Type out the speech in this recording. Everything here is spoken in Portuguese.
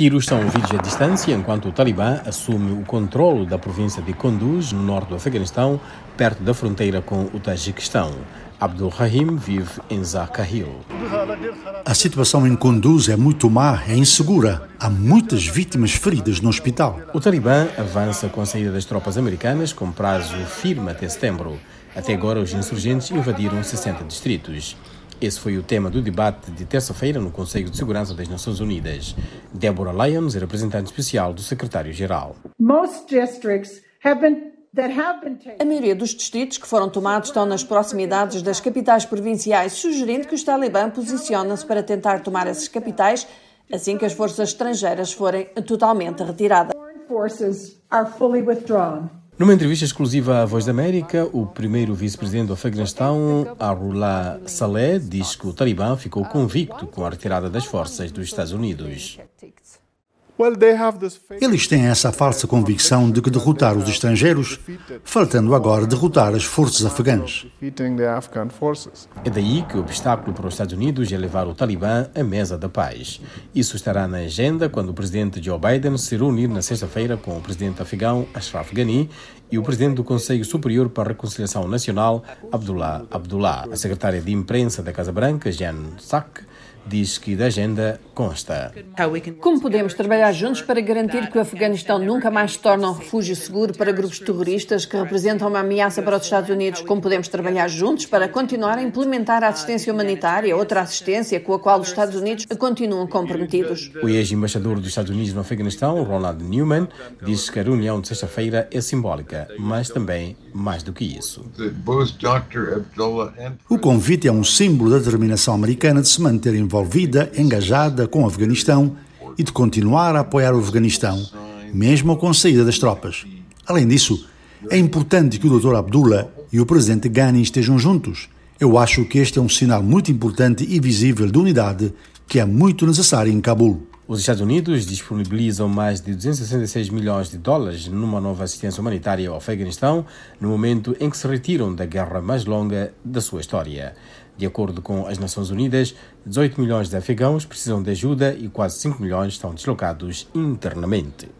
Tiros são ouvidos à distância enquanto o Talibã assume o controle da província de Kunduz, no norte do Afeganistão, perto da fronteira com o Tajiquistão. Abdul Rahim vive em Zakahil. A situação em Kunduz é muito má, é insegura. Há muitas vítimas feridas no hospital. O Talibã avança com a saída das tropas americanas com prazo firme até setembro. Até agora, os insurgentes invadiram 60 distritos. Esse foi o tema do debate de terça-feira no Conselho de Segurança das Nações Unidas. Deborah Lyons representante especial do secretário-geral. A maioria dos distritos que foram tomados estão nas proximidades das capitais provinciais, sugerindo que os talibã posicionam-se para tentar tomar essas capitais assim que as forças estrangeiras forem totalmente retiradas. Numa entrevista exclusiva à Voz da América, o primeiro vice-presidente do Afeganistão, Arullah Saleh, diz que o Talibã ficou convicto com a retirada das forças dos Estados Unidos. Eles têm essa falsa convicção de que derrotar os estrangeiros, faltando agora derrotar as forças afegãs. É daí que o obstáculo para os Estados Unidos é levar o Talibã à mesa da paz. Isso estará na agenda quando o presidente Joe Biden se reunir na sexta-feira com o presidente afegão Ashraf Ghani e o presidente do Conselho Superior para a Reconciliação Nacional, Abdullah Abdullah. A secretária de imprensa da Casa Branca, Jeanne Sack, diz que da agenda consta. Como podemos trabalhar juntos para garantir que o Afeganistão nunca mais se torne um refúgio seguro para grupos terroristas que representam uma ameaça para os Estados Unidos? Como podemos trabalhar juntos para continuar a implementar a assistência humanitária, outra assistência com a qual os Estados Unidos continuam comprometidos? O ex-embaixador dos Estados Unidos no Afeganistão, Ronald Newman, diz que a reunião de sexta-feira é simbólica, mas também mais do que isso. O convite é um símbolo da determinação americana de se manter envolvido envolvida, engajada com o Afeganistão e de continuar a apoiar o Afeganistão, mesmo com a saída das tropas. Além disso, é importante que o Dr. Abdullah e o presidente Ghani estejam juntos. Eu acho que este é um sinal muito importante e visível de unidade que é muito necessário em Cabul. Os Estados Unidos disponibilizam mais de 266 milhões de dólares numa nova assistência humanitária ao Afeganistão, no momento em que se retiram da guerra mais longa da sua história. De acordo com as Nações Unidas, 18 milhões de afegãos precisam de ajuda e quase 5 milhões estão deslocados internamente.